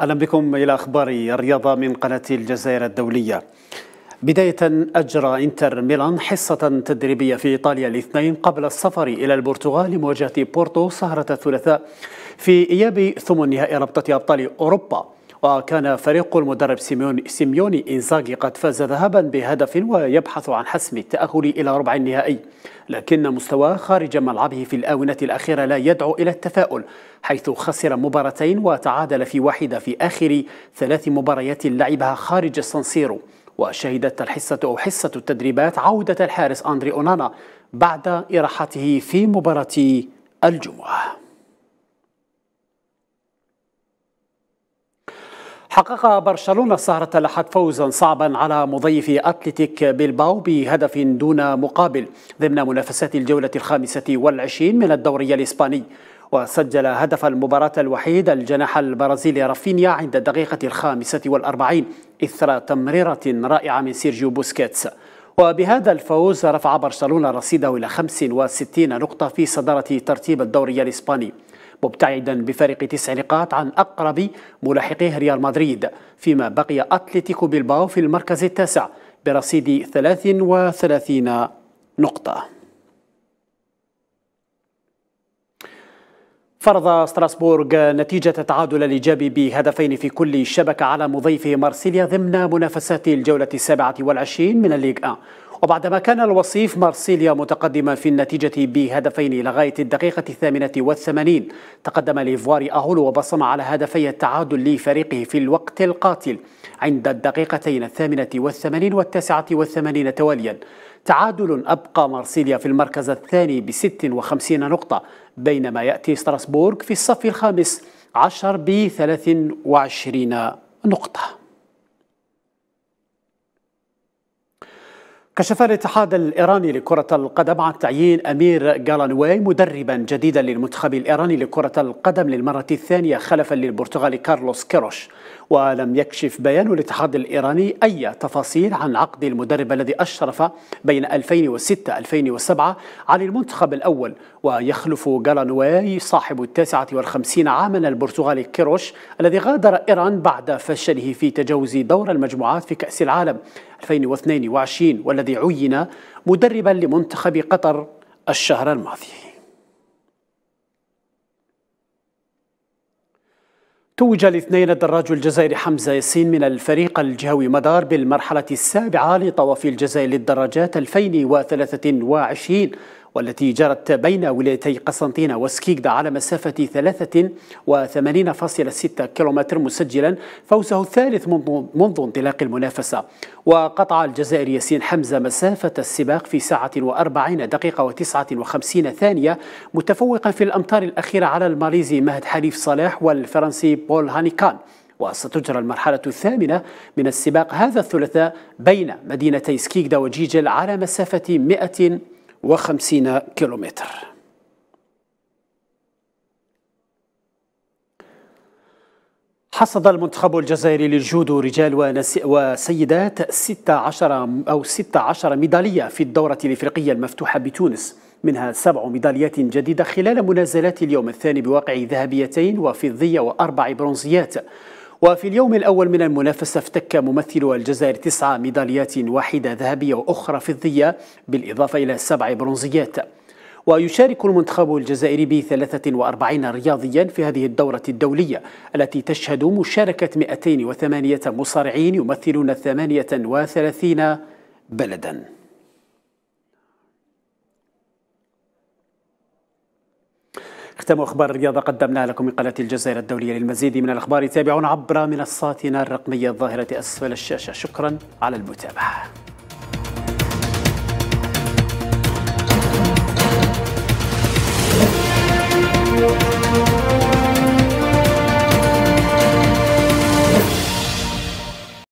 اهلا بكم الى اخبار الرياضه من قناه الجزائر الدوليه. بدايه اجرى انتر ميلان حصه تدريبيه في ايطاليا الاثنين قبل السفر الى البرتغال لمواجهه بورتو سهره الثلاثاء في اياب ثمن نهائي ربطة ابطال اوروبا. وكان فريق المدرب سيميوني إنزاغي قد فاز ذهابا بهدف ويبحث عن حسم التأهل إلى ربع النهائي لكن مستواه خارج ملعبه في الآونة الأخيرة لا يدعو إلى التفاؤل حيث خسر مباراتين وتعادل في واحدة في آخر ثلاث مباريات لعبها خارج السانسيرو وشهدت الحصة أو حصة التدريبات عودة الحارس أندري أونانا بعد إراحته في مباراة الجمعة حقق برشلونة سهرة الأحد فوزا صعبا على مضيف أتلتيك بيلباو بهدف دون مقابل ضمن منافسات الجولة الخامسة والعشرين من الدوري الإسباني وسجل هدف المباراة الوحيد الجناح البرازيلي رافينيا عند الدقيقة الخامسة والأربعين إثر تمريرة رائعة من سيرجيو بوسكيتس وبهذا الفوز رفع برشلونة رصيده إلى 65 نقطة في صدارة ترتيب الدوري الإسباني مبتعدا بفارق تسع نقاط عن أقرب ملاحقيه ريال مدريد فيما بقي أتلتيكو بيلباو في المركز التاسع برصيد 33 نقطة فرض ستراسبورغ نتيجة تعادل الإيجابي بهدفين في كل شبكة على مضيفه مارسيليا ضمن منافسات الجولة السابعة والعشرين من الليغ 1 وبعدما كان الوصيف مارسيليا متقدما في النتيجة بهدفين لغاية الدقيقة الثامنة والثمانين تقدم ليفواري أهولو وبصم على هدفي التعادل لفريقه في الوقت القاتل عند الدقيقتين الثامنة والثمانين والتاسعة والثمانين تواليا تعادل أبقى مارسيليا في المركز الثاني بست وخمسين نقطة بينما يأتي ستراسبورغ في الصف الخامس عشر بثلاث وعشرين نقطة كشف الاتحاد الإيراني لكرة القدم عن تعيين أمير جالانوي مدربا جديدا للمنتخب الإيراني لكرة القدم للمرة الثانية خلفا للبرتغالي كارلوس كيروش ولم يكشف بيان الاتحاد الإيراني أي تفاصيل عن عقد المدرب الذي أشرف بين 2006-2007 على المنتخب الأول ويخلف جالانواي صاحب التاسعة والخمسين عاما البرتغالي كيروش الذي غادر إيران بعد فشله في تجاوز دور المجموعات في كأس العالم 2022 والذي عين مدربا لمنتخب قطر الشهر الماضي توج الاثنين الدراج الجزائري حمزة ياسين من الفريق الجهوي مدار بالمرحلة السابعة لطواف الجزائر للدراجات 2023 والتي جرت بين ولايتي قسنطينة وسكيكدا على مسافة 83.6 كيلومتر مسجلا فوزه الثالث منذ انطلاق المنافسة وقطع الجزائري ياسين حمزة مسافة السباق في ساعة وأربعين دقيقة وتسعة وخمسين ثانية متفوقا في الأمتار الأخيرة على الماليزي مهد حليف صلاح والفرنسي بول هانيكان وستجرى المرحلة الثامنة من السباق هذا الثلاثاء بين مدينتي سكيكدا وجيجل على مسافة 100 وخمسين كيلومتر حصد المنتخب الجزائري للجودو رجال وسيدات 16 أو 16 ميدالية في الدورة الإفريقية المفتوحة بتونس منها سبع ميداليات جديدة خلال منازلات اليوم الثاني بواقع ذهبيتين وفضية وأربع برونزيات وفي اليوم الأول من المنافسة افتك ممثل الجزائر تسعة ميداليات واحدة ذهبية وأخرى فضية بالإضافة إلى سبع برونزيات ويشارك المنتخب الجزائري ب 43 رياضيا في هذه الدورة الدولية التي تشهد مشاركة 208 مصارعين يمثلون 38 بلداً نختم أخبار الرياضة قدمناها لكم من قناة الجزائر الدولية للمزيد من الأخبار تابعونا عبر منصاتنا الرقمية الظاهرة أسفل الشاشة شكرا على المتابعة